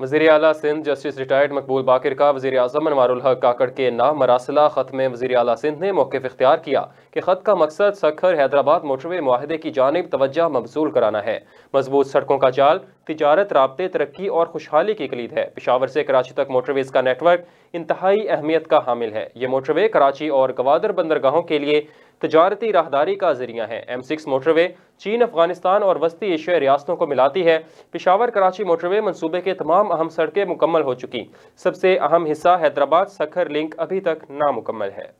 वजी अला Sindh justice retired मकबूल बाकर का वजी अजम अनवारुल काकड़ के नाम मरासला ख़त में वजी अला सिंध ने मौके इख्तियार किया कि ख़त का मकसद सखर हैदराबाद मोटरवे माहदे की जानब तोज्जा मबजूल कराना है मजबूत सड़कों का जाल तजारत रबते तरक्की और खुशहाली की कलीद है पिशावर से कराची तक मोटरवेज़ का नेटवर्क इंतहाई अहमियत का हामिल है ये मोटरवे कराची और गवादर बंदरगाहों के लिए तजारती राहदारी का जरिया है एम सिक्स मोटरवे चीन अफगानिस्तान और वस्ती एशियाई रियासतों को मिलाती है पिशावर कराची मोटरवे मनसूबे के तमाम अहम सड़कें मुकम्मल हो चुकी सबसे अहम हिस्सा हैदराबाद सखर लिंक अभी तक नामुकम्मल है